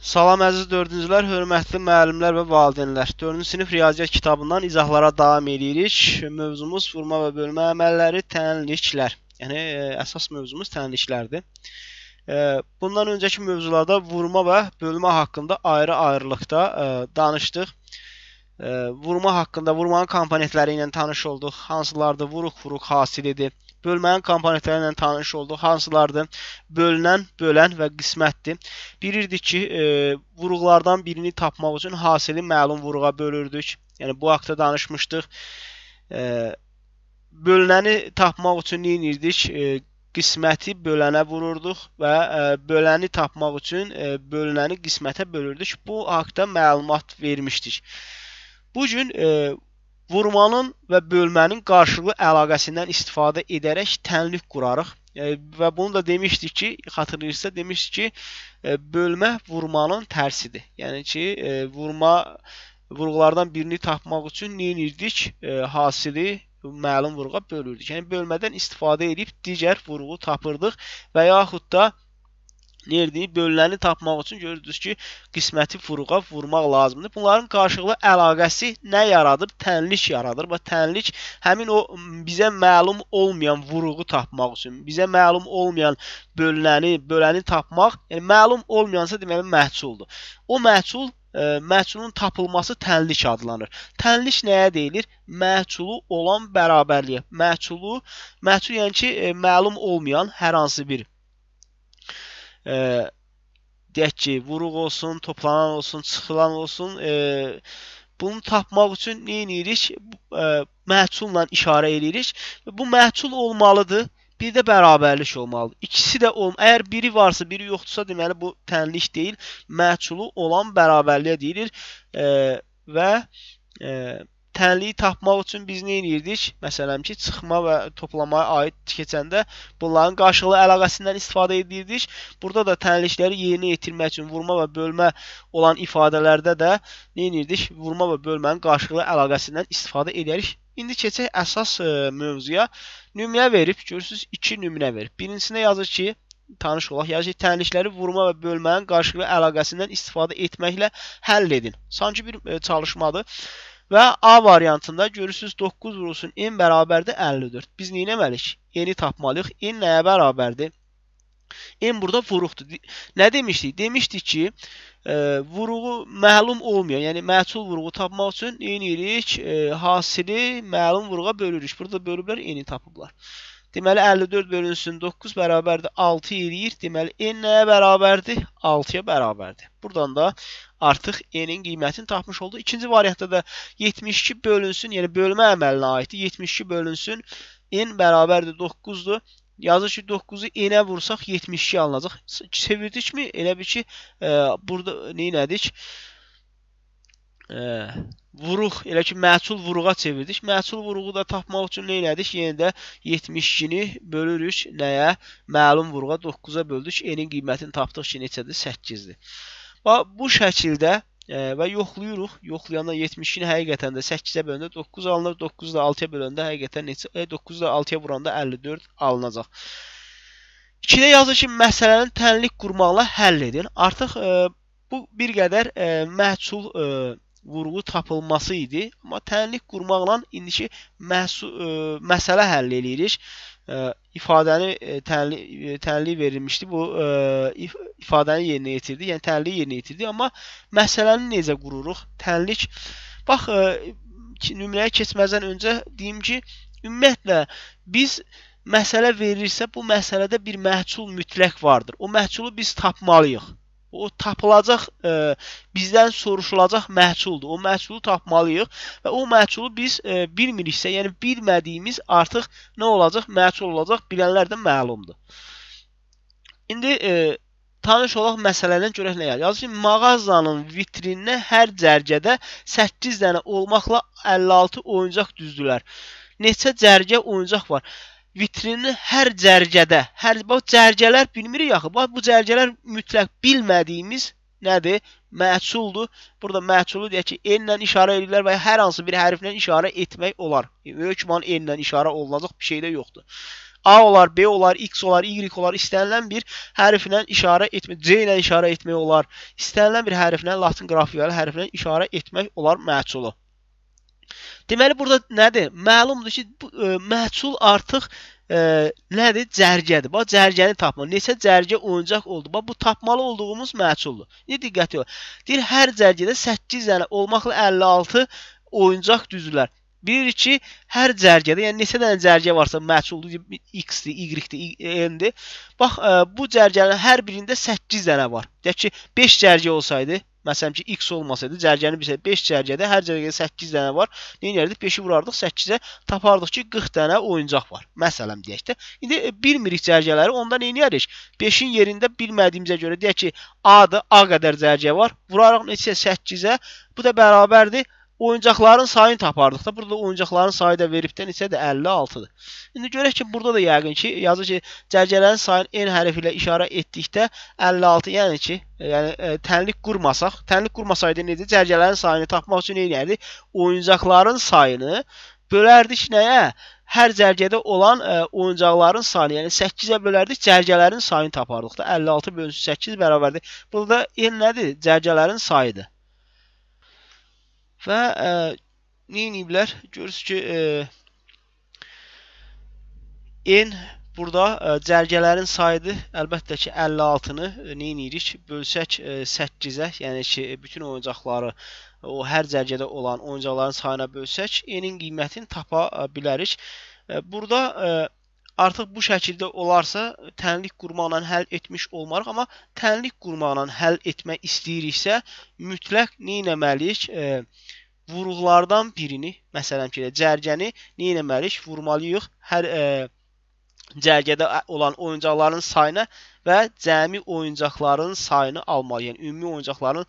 Salam əziz dördüncülər, hörmətli müəllimlər və valideynlər. 4-cü sinif riyaziyyat kitabından izahlara davam edirik. Mövzumuz vurma və bölmə əməlləri, tənliklər. Yəni e, əsas mövzumuz tənliklərdir. E, bundan öncəki mövzularda vurma və bölmə haqqında ayrı-ayrılıqda e, danışdıq. Vurma haqqında vurmanın komponentləri ilə tanış olduq. Hansılardır? Vuruq, vuruq hasilidir. Bölmənin komponentləri ilə tanış olduq. Hansılardır? Bölünən, bölən və qismətdir. Bilirdik ki, e, vuruqlardan birini tapmaq üçün hasili məlum vuruğa bölürdük. Yəni bu haqqda danışmışdıq. E, bölünəni tapmaq üçün nə edirdik? E, qisməti bölənə vururduq və ə, e, böləni tapmaq üçün ə, e, bölünəni qismətə bölürdük. Bu haqqda məlumat vermişdik. Bu gün e, vurmanın və bölmənin qarşılıqlı əlaqəsindən istifadə edərək tənlik qurarıq. E, və bunu da demişdik ki, xatırlayırsınızsa demişdik ki, e, bölmə vurmanın tərsidir. Yəni ki, e, vurma vurğulardan birini tapmaq üçün nə edirdik? Hasili məlum vurğa bölürdük. Yəni bölmədən istifadə edib digər vurğu tapırdıq və yaxud da verdiyi bölünəni tapmaq üçün görürsüz ki, qisməti furuğa vurmaq lazımdır. Bunların qarşılıqlı əlaqəsi nə yaradır? Tənlik yaradır və tənlik həmin o bizə məlum olmayan vuruğu tapmaq üçün, bizə məlum olmayan bölünəni, böləni tapmaq, yəni məlum olmayansa deməli məhsuldur. O məhsul ə, e, məhsulun tapılması tənlik adlanır. Tənlik nəyə deyilir? Məhsulu olan bərabərliyə. Məhsulu, məhsul yəni ki, ə, e, məlum olmayan hər hansı bir e, deyək ki, vuruq olsun, toplanan olsun, çıxılan olsun, e, bunu tapmaq üçün nə edirik? E, məhculla işarə edirik və bu məhcul olmalıdır. Bir də bərabərlik olmalıdır. İkisi də olm. Əgər biri varsa, biri yoxdursa, deməli bu tənlik deyil, məhculu olan bərabərliyə deyilir e, və e, tənliyi tapmaq üçün biz nə edirdik? Məsələn ki, çıxma və toplamaya aid keçəndə bunların qarşılıqlı əlaqəsindən istifadə edirdik. Burada da tənlikləri yerinə yetirmək üçün vurma və bölmə olan ifadələrdə də nə edirdik? Vurma və bölmənin qarşılıqlı əlaqəsindən istifadə edirik. İndi keçək əsas ə, e, mövzuya. Nümunə verib, görürsüz 2 nümunə verib. Birincisində yazır ki, tanış olaq. Yəni tənlikləri vurma və bölmənin qarşılıqlı əlaqəsindən istifadə etməklə həll edin. Sanki bir ə, e, çalışmadır. Və A variantında görürsüz 9 vurulsun n bərabərdir 54. Biz nə etməliyik? N-i tapmalıyıq. N nəyə bərabərdir? N burada vuruqdur. Nə demişdik? Demişdik ki, e, vuruğu məlum olmayan, yəni məçul vuruğu tapmaq üçün n-ilik e, hasili məlum vuruğa bölürük. Burada bölüblər n-i tapıblar. Deməli 54 bölünsün 9 bərabərdir 6 eləyir. Deməli n nəyə bərabərdir? 6-ya bərabərdir. Buradan da artıq n-in qiymətini tapmış olduq. İkinci variantda da 72 bölünsün, yəni bölmə əməlinə aiddir. 72 bölünsün n bərabərdir 9-dur. Yazır ki 9-u n-ə vursaq 72 alınacaq. Çevirdikmi? Elə bil ki e, burada nə elədik? E, ə, hə. vuruq, elə ki məsul vuruğa çevirdik. Məsul vuruğu da tapmaq üçün nə elədik? Yenə də 72-ni bölürük nəyə? Məlum vuruğa 9-a böldük. N-in qiymətini tapdıq ki, neçədir? 8-dir. Bax bu şəkildə ə, e, və yoxluyuruq. Yoxlayanda 72-ni həqiqətən də 8-ə böləndə 9 alınır. 9-u da 6-ya böləndə həqiqətən neçə? E, 9-u da 6-ya vuranda 54 alınacaq. 2-də yazır ki, məsələni tənlik qurmaqla həll edin. Artıq ə, e, bu bir qədər ə, e, məhsul ə, vurğu tapılması idi. Amma tənlik qurmaqla indiki məhsu, ə, e, məsələ həll eləyirik. Ə, e, ifadəni ə, e, tənli, ə, tənli verilmişdi. Bu ə, if, ifadəni yerinə yetirdi. Yəni tənliyi yerinə yetirdi, amma məsələni necə qururuq? Tənlik bax ə, nümunəyə keçməzdən öncə deyim ki, ümumiyyətlə biz məsələ verirsə, bu məsələdə bir məhsul mütləq vardır. O məhsulu biz tapmalıyıq. O tapılacaq, ə, e, bizdən soruşulacaq məhsuldur. O məhsulu tapmalıyıq və o məhsulu biz ə, e, bilmiriksə, yəni bilmədiyimiz artıq nə olacaq? Məhsul olacaq, bilənlər də məlumdur. İndi ə, e, tanış olaq məsələdən görək nə gəlir. Yazır ki, mağazanın vitrininə hər cərgədə 8 dənə olmaqla 56 oyuncaq düzdülər. Neçə cərgə oyuncaq var? vitrinin hər cərgədə, hər bax cərgələr bilmirik axı. Bax bu cərgələr mütləq bilmədiyimiz nədir? Məçuldur. Burada məçulu deyək ki, n ilə işarə edirlər və ya hər hansı bir hərflə işarə etmək olar. Hökmən n ilə işarə olunacaq bir şey də yoxdur. A olar, B olar, X olar, Y olar, istənilən bir hərflə işarə etmək, C ilə işarə etmək olar. İstənilən bir hərflə, Latin qrafiyalı hərflə işarə etmək olar məçulu. Deməli burada nədir? Məlumdur ki, bu, ə, e, məhsul artıq ə, e, nədir? Cərgədir. Bax cərgəni tapma. Neçə cərgə oyuncaq oldu? Bax bu tapmalı olduğumuz məhsuldur. İndi diqqətli ol. Deyir hər cərgədə 8 dənə olmaqla 56 oyuncaq düzülür. Bilirik ki, hər cərgədə, yəni neçə dənə cərgə varsa, məhsuldur x-dir, y-dir, n-dir. Bax ə, e, bu cərgələrin hər birində 8 dənə var. Deyək ki, 5 cərgə olsaydı Məsələn ki, x olmasaydı, cərgəni bizə 5 cərgədə hər cərgədə 8 dənə var. Nə edərdik? 5-i vurardıq 8-ə, tapardıq ki, 40 dənə oyuncaq var. Məsələn deyək də. İndi e, bilmirik cərgələri, onda nə edərik? 5-in yerində bilmədiyimizə görə deyək ki, A-dır, A qədər cərgə var. Vurarıq neçə 8-ə. Bu da bərabərdir oyuncaqların sayını tapardıq da. Burada oyuncaqların sayı da veribdən isə də 56-dır. İndi görək ki, burada da yəqin ki, yazır ki, cərgələrin sayını n hərfi ilə işarə etdikdə 56, yəni ki, yəni ə, e, tənlik qurmasaq, tənlik qurmasaydı necə cərgələrin sayını tapmaq üçün eləyərdik? Oyuncaqların sayını bölərdik nəyə? hər cərgədə olan ə, e, oyuncaqların sayını, yəni 8-ə bölərdik, cərgələrin sayını tapardıq da. 56 bölünsün 8 bərabərdir. Burada n nədir? Cərgələrin sayıdır. Və ə, e, nə ediblər? Görürsüz ki, ə, e, n burada ə, e, cərgələrin sayını əlbəttə ki 56-nı nə edirik? Bölsək 8-ə, yəni ki bütün oyuncaqları o hər cərgədə olan oyuncaqların sayına bölsək, n-in qiymətini tapa bilərik. Burada ə, Artıq bu şəkildə olarsa, tənlik qurmaqla həll etmiş olmarıq, amma tənlik qurmaqla həll etmək istəyiriksə, mütləq nə etməliyik? E, vuruqlardan birini, məsələn ki, cərgəni nə etməliyik? Vurmalıyıq hər e, cərgədə olan oyuncaqların sayına və cəmi oyuncaqların sayını almalıyıq. Yəni ümumi oyuncaqların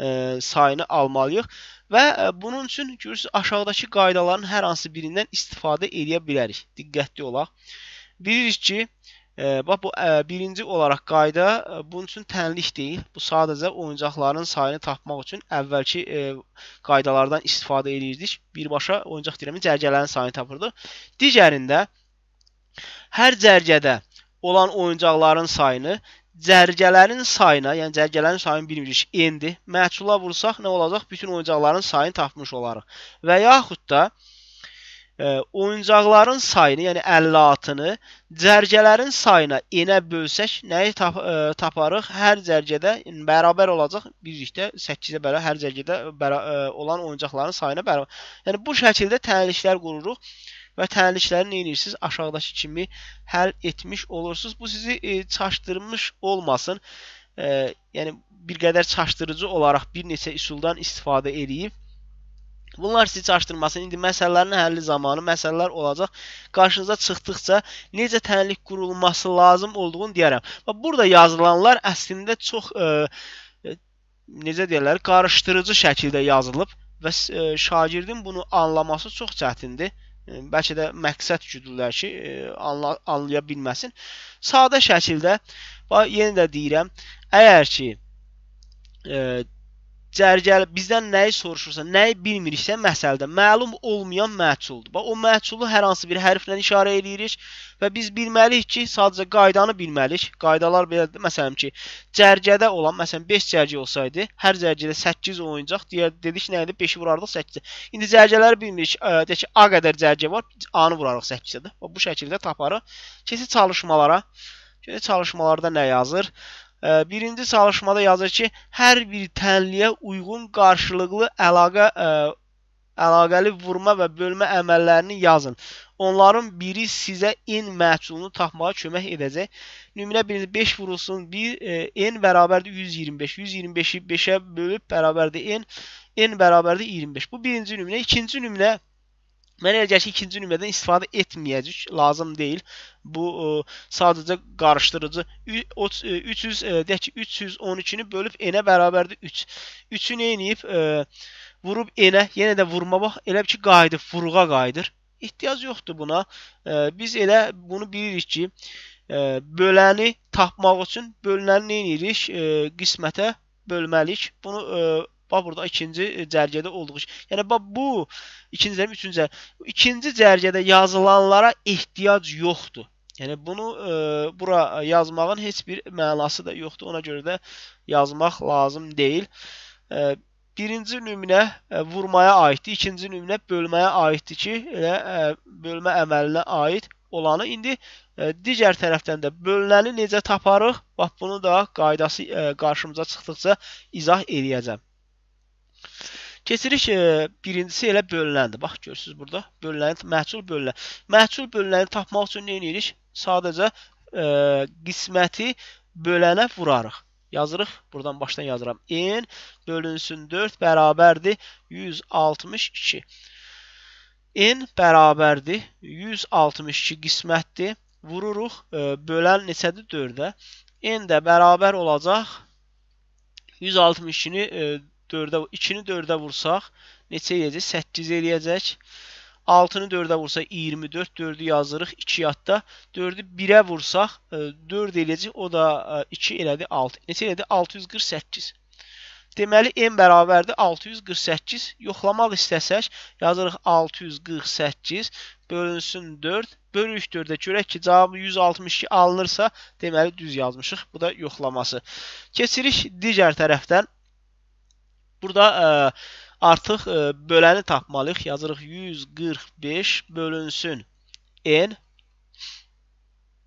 e, sayını almalıyıq və e, bunun üçün görürsüz aşağıdakı qaydaların hər hansı birindən istifadə edə bilərik. Diqqətli olaq. Bilirik ki, E, bax bu e, birinci olaraq qayda e, bunun üçün tənlik deyil. Bu sadəcə oyuncaqların sayını tapmaq üçün əvvəlki e, qaydalardan istifadə edirdik. Birbaşa oyuncaq dirəmin cərgələrin sayını tapırdıq. Digərində hər cərgədə olan oyuncaqların sayını cərgələrin sayına, yəni cərgələrin sayını bilmirik, endi məhsula vursaq nə olacaq? Bütün oyuncaqların sayını tapmış olarıq. Və yaxud da e, oyuncaqların sayını, yəni 56-nı cərgələrin sayına enə bölsək nəyi tap e, taparıq? Hər cərgədə yəni, bərabər olacaq birlikdə 8-ə bərabər hər cərgədə bəra e, olan oyuncaqların sayına bərabər. Yəni bu şəkildə təyiliklər qururuq və təhlükələri nə edirsiniz? Aşağıdakı kimi həll etmiş olursunuz. Bu sizi e, çaşdırmış olmasın. E, yəni bir qədər çaşdırıcı olaraq bir neçə üsuldan istifadə edib Bunlar sizi çaşdırmasın. İndi məsələlərin həlli zamanı məsələlər olacaq. Qarşınıza çıxdıqca necə tənlik qurulması lazım olduğunu deyərəm. Və burada yazılanlar əslində çox e, e necə deyirlər, qarışdırıcı şəkildə yazılıb və e, şagirdin bunu anlaması çox çətindir bəlkə də məqsəd güdürlər ki, anla, anlaya bilməsin. Sadə şəkildə yenə də deyirəm, əgər ki, cərgəli bizdən nəyi soruşursa, nəyi bilmiriksə məsələdə məlum olmayan məhsuldur. Bax o məhsulu hər hansı bir hərflə işarə eləyirik və biz bilməliyik ki, sadəcə qaydanı bilməliyik. Qaydalar belədir. Məsələn ki, cərgədə olan, məsələn 5 cərgə olsaydı, hər cərgədə 8 oyuncaq deyə dedik nə idi? 5-i vurardıq 8-ə. İndi cərgələri bilmirik. Deyək ki, A qədər cərgə var, A-nı vurarıq 8-ə də. Bu şəkildə taparıq. Keçid çalışmalara. Keçid çalışmalarda nə yazır? birinci çalışmada yazır ki, hər bir tənliyə uyğun qarşılıqlı əlaqə ə, e, əlaqəli vurma və bölmə əməllərini yazın. Onların biri sizə n məhsulunu tapmağa kömək edəcək. Nümunə 1 5 vurulsun. 1 e, n bərabərdir 125. 125-i 5-ə bölüb bərabərdir n. n bərabərdir 25. Bu birinci nümunə. İkinci nümunə Mənə elə gəlir ki, ikinci nümunədən istifadə etməyəcək, lazım deyil. Bu ə, e, sadəcə qarışdırıcı 300 e, e, deyək ki, 312-ni bölüb n-ə bərabərdir 3. 3-ü nə edib? Vurub n-ə, yenə də vurma bax, elə ki qayıdıb vuruğa qayıdır. Ehtiyac yoxdur buna. Ə, biz elə bunu bilirik ki, ə, böləni tapmaq üçün bölünəni nə edirik? Qismətə bölməliyik. Bunu ə, Bax burada ikinci cərgədə e, olduğu kimi. Yəni bax bu ikinci cərgə, üçüncü cərgə. İkinci cərgədə yazılanlara ehtiyac yoxdur. Yəni bunu e, bura yazmağın heç bir mənası da yoxdur. Ona görə də yazmaq lazım deyil. E, birinci nümunə e, vurmaya aiddir, ikinci nümunə bölməyə aiddir ki, elə e, bölmə əməlinə aid olanı. İndi e, digər tərəfdən də bölünəni necə taparıq? Bax bunu da qaydası e, qarşımıza çıxdıqca izah eləyəcəm. Keçirik e, birincisi elə bölünəndir. Bax görürsüz burada bölünəni, məhsul bölünə. Məhsul bölünəni tapmaq üçün nə edirik? Sadəcə e, qisməti bölənə vurarıq. Yazırıq. Buradan başdan yazıram. N bölünsün 4 bərabərdir 162. N bərabərdir 162 qismətdir. Vururuq. E, bölən neçədir? 4-ə. N də bərabər olacaq 162-ni e, 4-ə 2-ni 4-ə vursaq neçə eləyəcək? 8 eləyəcək. 6-nı 4-ə vursa 24, 4-ü yazırıq 2 yadda. 4-ü 1-ə vursaq 4 e, eləyəcək. O da 2 e, elədi 6. Neçə elədi? 648. Deməli n bərabərdir 648. Yoxlamaq istəsək yazırıq 648 bölünsün 4 bölük 4-də görək ki cavabı 162 alınırsa deməli düz yazmışıq. Bu da yoxlaması. Keçirik digər tərəfdən Burada ə, e, artıq ə, e, böləni tapmalıyıq. Yazırıq 145 bölünsün n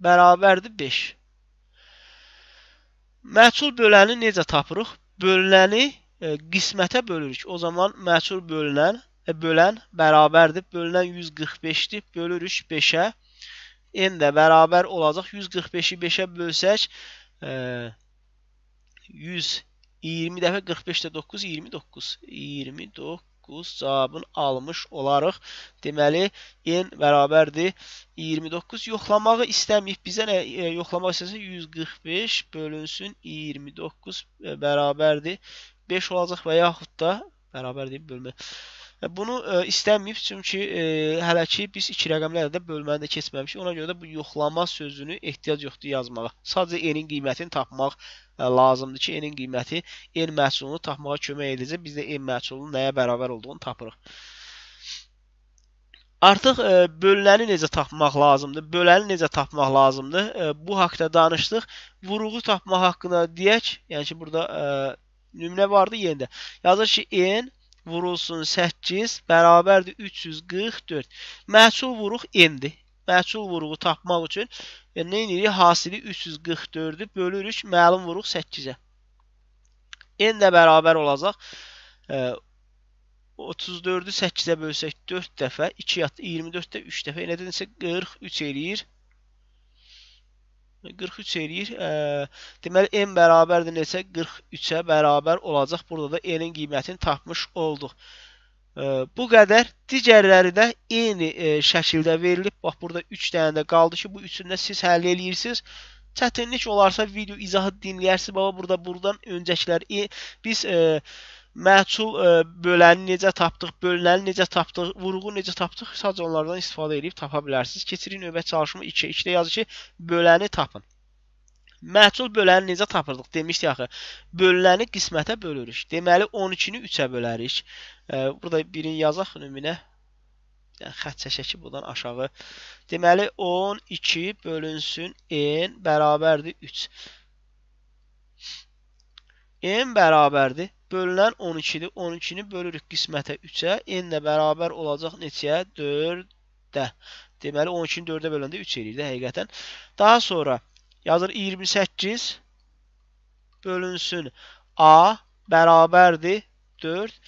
bərabərdir 5. Məhsul böləni necə tapırıq? Bölünəni ə, e, qismətə bölürük. O zaman məhsul bölünən ə, bölən bərabərdir. Bölünən 145-dir. Bölürük 5-ə. n də bərabər olacaq. 145-i 5-ə bölsək ə, 100 20 dəfə 45 də 9 29. 29 cavabını almış olarıq. Deməli n bərabərdir 29. Yoxlamağı istəməyib. Bizə nə e, yoxlamaq istəsə 145 bölünsün 29 e, bərabərdir 5 olacaq və yaxud da bərabərdir bölmə E, bunu ə, e, istəməyib çünki ə, e, hələ ki biz iki rəqəmlərlə də bölməni də keçməmişik. Ona görə də bu yoxlama sözünü ehtiyac yoxdur yazmağa. Sadəcə n-in qiymətini tapmaq ə, lazımdır ki, n-in qiyməti n məhsulunu tapmağa kömək edəcək. Biz də n məhsulunun nəyə bərabər olduğunu tapırıq. Artıq e, bölünəni necə tapmaq lazımdır? Böləni necə tapmaq lazımdır? E, bu haqqda danışdıq. Vuruğu tapmaq haqqında deyək. Yəni ki, burada e, nümunə vardı yenə də. Yazır ki, n vurulsun 8 bərabərdir 344. Məhsul vuruq n-dir. Məhsul vuruğu tapmaq üçün e, nə edirik? Hasili 344-ü bölürük məlum vuruq 8-ə. n də bərabər olacaq e, 34-ü 8-ə bölsək 4 dəfə, 2 yatdı 24-də 3 dəfə, elədirsə 43 eləyir. 43 eləyir. E, deməli, n bərabərdir neçə? 43-ə bərabər olacaq. Burada da n-in qiymətini tapmış olduq. E, bu qədər. Digərləri də eyni e, şəkildə verilib. Bax, burada 3 dənə də qaldı ki, bu üçünü də siz həll eləyirsiniz. Çətinlik olarsa video izahı dinləyərsiniz. Baba, burada buradan öncəklər e, biz... E, məhsul ə, e, böləni necə tapdıq, bölünəni necə tapdıq, vurğu necə tapdıq, sadəcə onlardan istifadə edib tapa bilərsiniz. Keçirik növbə çalışma 2. 2-də yazır ki, böləni tapın. Məhsul böləni necə tapırdıq? Demişdik axı, bölünəni qismətə bölürük. Deməli 12-ni 3-ə bölərik. Ə, e, burada birini yazaq nümunə. Yəni xətt çəkək ki, buradan aşağı. Deməli 12 bölünsün n bərabərdir 3. n bərabərdir Bölünən 12-dir. 12-ni bölürük qismətə 3-ə. N-lə bərabər olacaq neçəyə? 4-də. Deməli, 12-ni 4-də böləndə 3 eləyir də həqiqətən. Daha sonra yazır 28 bölünsün A bərabərdir 4.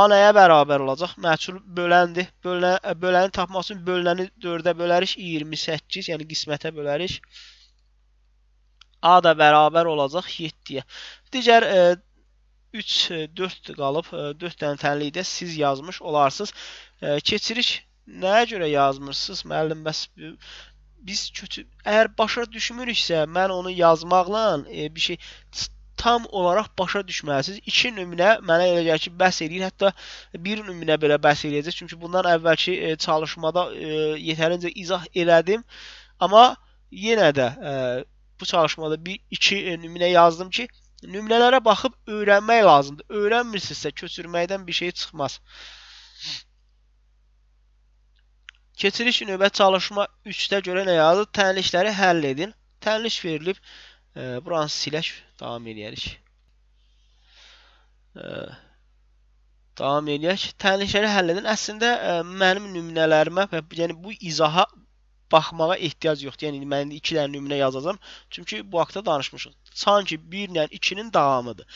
A nəyə bərabər olacaq? Məçul böləndir. Bölən, böləni tapmaq üçün böləni 4-də bölərik. 28, yəni qismətə bölərik. A da bərabər olacaq 7-yə. Digər e, 3-4 e, qalıb. 4 e, dənə tənlikdə siz yazmış olarsınız. E, keçirik nəyə görə yazmırsınız? Müəllim, bəs biz kötü əgər başa düşmürüksə, mən onu yazmaqla e, bir şey tam olaraq başa düşməlisiniz. 2 nümunə mənə elə gəlir ki, bəs eləyir. Hətta 1 nümunə belə bəs eləyəcək. Çünki bundan əvvəlki e, çalışmada e, yetərincə izah elədim. Amma yenə də e, bu çalışmada 1 2 e, nümunə yazdım ki, nümunələrə baxıb öyrənmək lazımdır. Öyrənmirsinizsə köçürməkdən bir şey çıxmaz. Keçiriş növbə çalışma 3-də görə nə yazılır? Tənlikləri həll edin. Tənlik verilib. E, buranı silək, davam eləyərik. E, davam eləyək. Tənlikləri həll edin. Əslində e, mənim nümunələrimə, yəni bu izaha baxmağa ehtiyac yoxdur. Yəni mən 2 dənə nümunə yazacağam. Çünki bu haqqda danışmışıq. Sanki 1 ilə 2-nin davamıdır.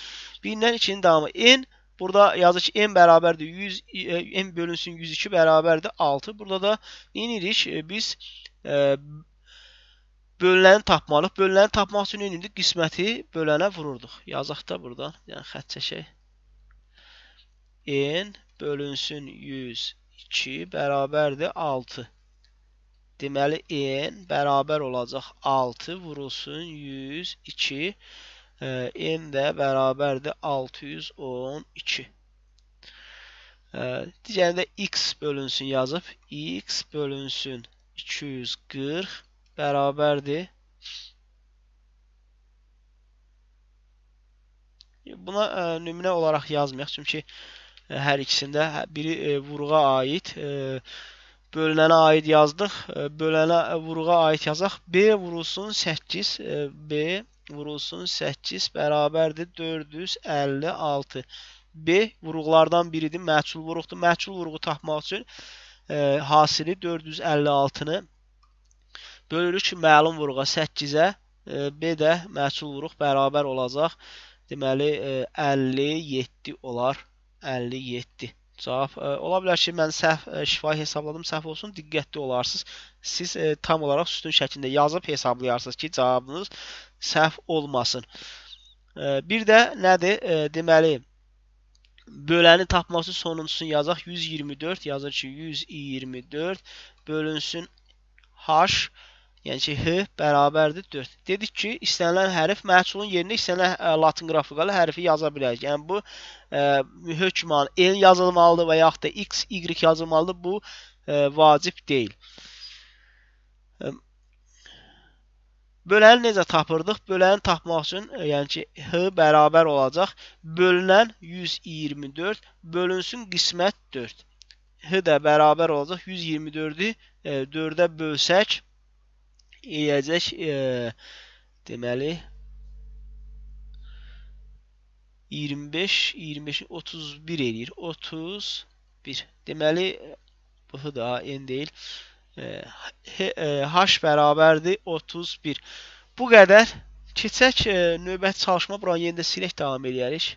1 ilə 2-nin davamı n Burada yazır ki n bərabərdir 100 e, n bölünsün 102 bərabərdir 6. Burada da neyirik? E, biz e, bölünəni tapmalıq. Bölünəni tapmaq üçün indi qisməti bölənə vururduq. Yazaq da burdan. Yəni xətt çəkək. n bölünsün 102 bərabərdir 6. Deməli, n bərabər olacaq 6 vurulsun 102. E, n də bərabərdir 612. E, Digərində x bölünsün yazıb. x bölünsün 240 bərabərdir. Buna e, nümunə olaraq yazmayaq. Çünki hər ikisində biri vurğa aid vurğadır bölünənə aid yazdıq. E, bölənə vuruğa aid yazaq. B vurulsun 8, e, B vurulsun 8 bərabərdir 456. B vuruqlardan biridir, məchul vuruqdur. Məchul vuruğu tapmaq üçün e, hasili 456-nı bölürük məlum vuruğa 8-ə. E, B də məchul vuruq bərabər olacaq. Deməli e, 57 olar. 57. Cavab e, ola bilər ki, mən səhv e, şifahi hesabladım, səhv olsun, diqqətli olarsınız. Siz e, tam olaraq sütun şəklində yazıb hesablayarsınız ki, cavabınız səhv olmasın. E, bir də nədir? E, deməli, böləni tapmaq üçün sonuncusunu yazaq. 124 yazır ki, 124 bölünsün h Yəni ki, h bərabərdir 4. Dedik ki, istənilən hərf məhsulun yerinə istənilən ə, latın qrafikalı hərfi yaza bilərik. Yəni bu ə, hökman l yazılmalıdır və yaxud da x, y yazılmalıdır. Bu ə, vacib deyil. Böləni necə tapırdıq? Böləni tapmaq üçün, yəni ki, h bərabər olacaq. Bölünən 124, bölünsün qismət 4. h də bərabər olacaq 124-ü 4-ə bölsək yeyəcək e, deməli 25 25 31 eləyir. 31. Deməli bu da n deyil. E, h e, bərabərdir 31. Bu qədər keçək e, növbəti çalışma bura yenə də silək davam eləyərik.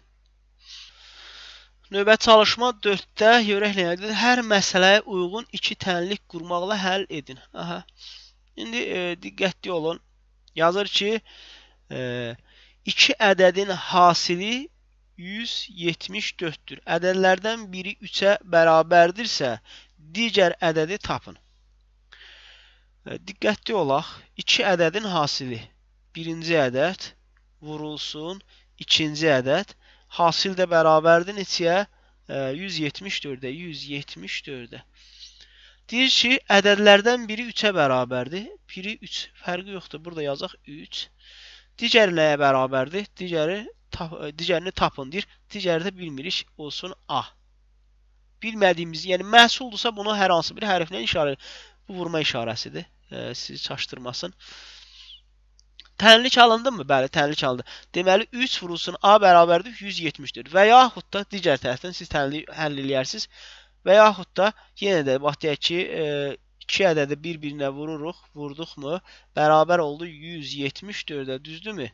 Növbəti çalışma 4-də görək nədir? Hər məsələyə uyğun 2 tənlik qurmaqla həll edin. Aha. İndi e, diqqətli olun. Yazır ki, e, iki ədədin hasili 174-dür. Ədədlərdən biri 3-ə bərabərdirsə, digər ədədi tapın. E, diqqətli olaq. İki ədədin hasili. Birinci ədəd vurulsun, ikinci ədəd hasil də bərabərdir neçəyə? E, 174-də, 174-də. Deyir ki, ədədlərdən biri 3-ə bərabərdir. Biri 3, fərqi yoxdur. Burada yazaq 3. Digəri nəyə bərabərdir? Digəri tap, e, digərini tapın deyir. Digəri də bilmirik, olsun A. Bilmədiyimiz, yəni məhsuldursa bunu hər hansı bir hərflə işarə bu vurma işarəsidir. E, sizi çaşdırmasın. Tənlik alındı mı? Bəli, tənlik alındı. Deməli 3 vurulsun A bərabərdir 170-dir. Və yaxud da digər tərəfdən siz tənlik həll eləyərsiniz. Və yaxud da yenə də bax deyək ki, e, iki ədədi bir-birinə vururuq, vurduqmu? Bərabər oldu 174-ə, düzdürmü?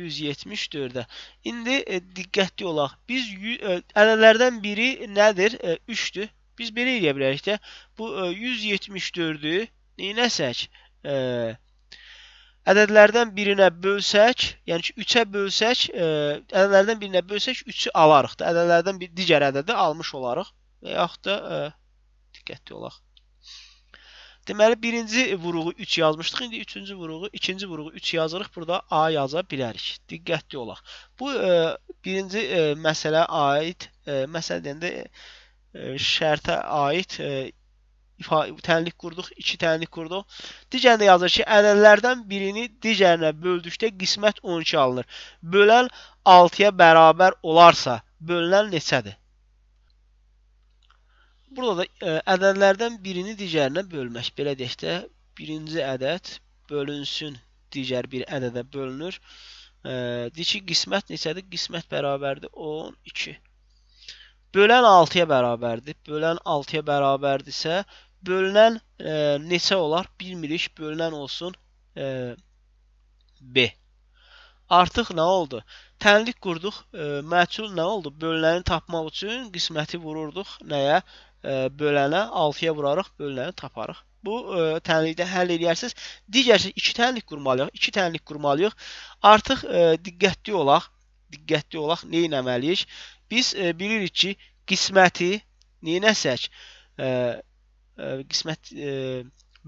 174-də. İndi e, diqqətli olaq. Biz e, ədədlərdən biri nədir? E, 3-dür. Biz belə eləyə bilərik də bu e, 174-ü neynəsək? E, ədədlərdən birinə bölsək, yəni ki 3-ə bölsək, ə, e, ədədlərdən birinə bölsək 3-ü alarıq da. Ədədlərdən bir digər ədədi almış olarıq və yaxud da ə, e, diqqətli olaq. Deməli birinci vuruğu 3 yazmışdıq. İndi üçüncü vuruğu, ikinci vuruğu 3 yazırıq. Burada A yaza bilərik. Diqqətli olaq. Bu ə, e, birinci ə, məsələyə aid, ə, məsələ deyəndə ə, şərtə aid ə, tənlik qurduq, 2 tənlik qurduq. Digərində yazır ki, ədədlərdən birini digərinə böldükdə qismət 12 alınır. Bölən 6-ya bərabər olarsa, bölünən neçədir? Burada da e, ədədlərdən birini digərinə bölmək. Belə deyək də, birinci ədəd bölünsün, digər bir ədədə bölünür. E, deyir ki, qismət neçədir? Qismət bərabərdir 12. Bölən 6-ya bərabərdir. Bölən 6-ya bərabərdirsə, Bölünən e, neçə olar? Bilmirik. Bölünən olsun e, B. Artıq nə oldu? Tənlik qurduq. E, məçul nə oldu? Bölünəni tapmaq üçün qisməti vururduq nəyə? E, bölənə 6-ya vurarıq, bölünəni taparıq. Bu e, tənlikdə həll edərsiniz. Digər şey 2 tənlik qurmalıyıq. 2 tənlik qurmalıyıq. Artıq e, diqqətli olaq. Diqqətli olaq. Nə etməliyik? Biz e, bilirik ki, qisməti neynəsək, e, E, qismət e,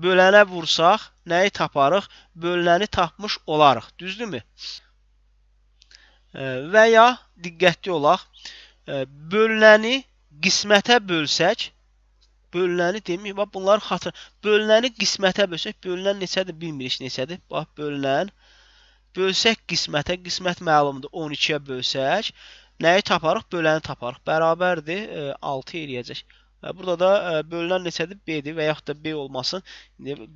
bölənə vursaq, nəyi taparıq? Bölünəni tapmış olarıq, düzdürmü? E, və ya diqqətli olaq. E, bölünəni qismətə bölsək, bölünəni deməyim, bax bunlar xatır. Bölünəni qismətə bölsək, bölünən neçədir bilmirik neçədir. Bax bölünən bölsək qismətə, qismət məlumdur. 12-yə bölsək, nəyi taparıq? Böləni taparıq. Bərabərdir 6 e, eləyəcək. E, burada da e, bölünən neçədir? B-dir və yaxud da B olmasın.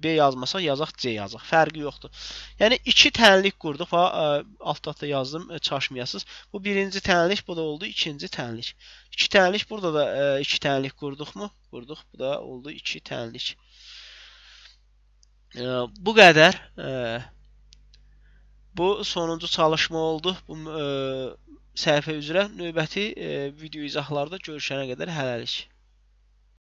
B yazmasaq, yazaq C yazaq. Fərqi yoxdur. Yəni, iki tənlik qurduq və e, altda da yazdım, çaşmayasız. Bu birinci tənlik, bu da oldu ikinci tənlik. İki tənlik, burada da iki tənlik qurduqmu? Qurduq, bu da oldu iki tənlik. Bu qədər bu sonuncu çalışma oldu. Bu səhifə üzrə növbəti video izahlarda görüşənə qədər hələlik.